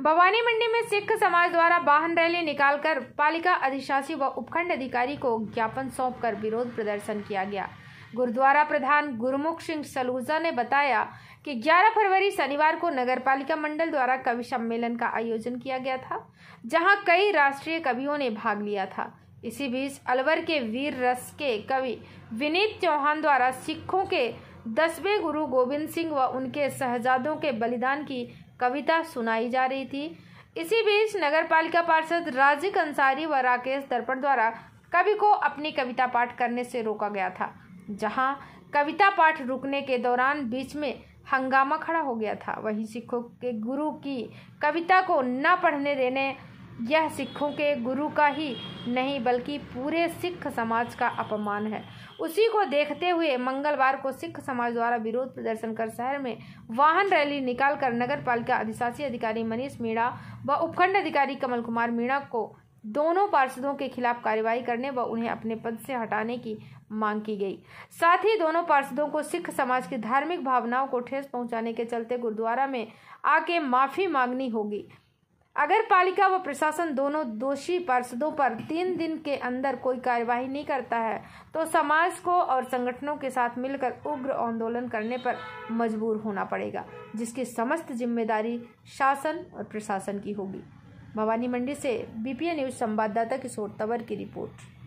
भवानी मंडी में सिख समाज द्वारा वाहन रैली निकालकर पालिका अधिशासी व उपखंड अधिकारी को ज्ञापन सौंपकर विरोध प्रदर्शन किया गया गुरुद्वारा प्रधान गुरुमुख सिंह सलूजा ने बताया कि 11 फरवरी शनिवार को नगर पालिका मंडल द्वारा कवि सम्मेलन का आयोजन किया गया था जहां कई राष्ट्रीय कवियों ने भाग लिया था इसी बीच अलवर के वीर रस के कवि विनीत चौहान द्वारा सिखों के दसवें गुरु गोविंद सिंह व उनके सहजादों के बलिदान की कविता सुनाई जा रही थी इसी बीच नगर पालिका पार्षद राजीव अंसारी व राकेश दर्पण द्वारा कवि को अपनी कविता पाठ करने से रोका गया था जहां कविता पाठ रुकने के दौरान बीच में हंगामा खड़ा हो गया था वहीं सिखों के गुरु की कविता को न पढ़ने देने यह सिखों के गुरु का ही नहीं बल्कि पूरे सिख समाज का अपमान है उसी को देखते हुए मंगलवार को सिख समाज द्वारा विरोध प्रदर्शन कर शहर में वाहन रैली निकालकर नगर पालिका अधिशासी अधिकारी मनीष मीणा व उपखंड अधिकारी कमल कुमार मीणा को दोनों पार्षदों के खिलाफ कार्रवाई करने व उन्हें अपने पद से हटाने की मांग की गई साथ ही दोनों पार्षदों को सिख समाज की धार्मिक भावनाओं को ठेस पहुंचाने के चलते गुरुद्वारा में आके माफी मांगनी होगी अगर पालिका व प्रशासन दोनों दोषी पार्षदों पर तीन दिन के अंदर कोई कार्यवाही नहीं करता है तो समाज को और संगठनों के साथ मिलकर उग्र आंदोलन करने पर मजबूर होना पड़ेगा जिसकी समस्त जिम्मेदारी शासन और प्रशासन की होगी भवानी मंडी से बीपीए न्यूज संवाददाता किशोर तंवर की रिपोर्ट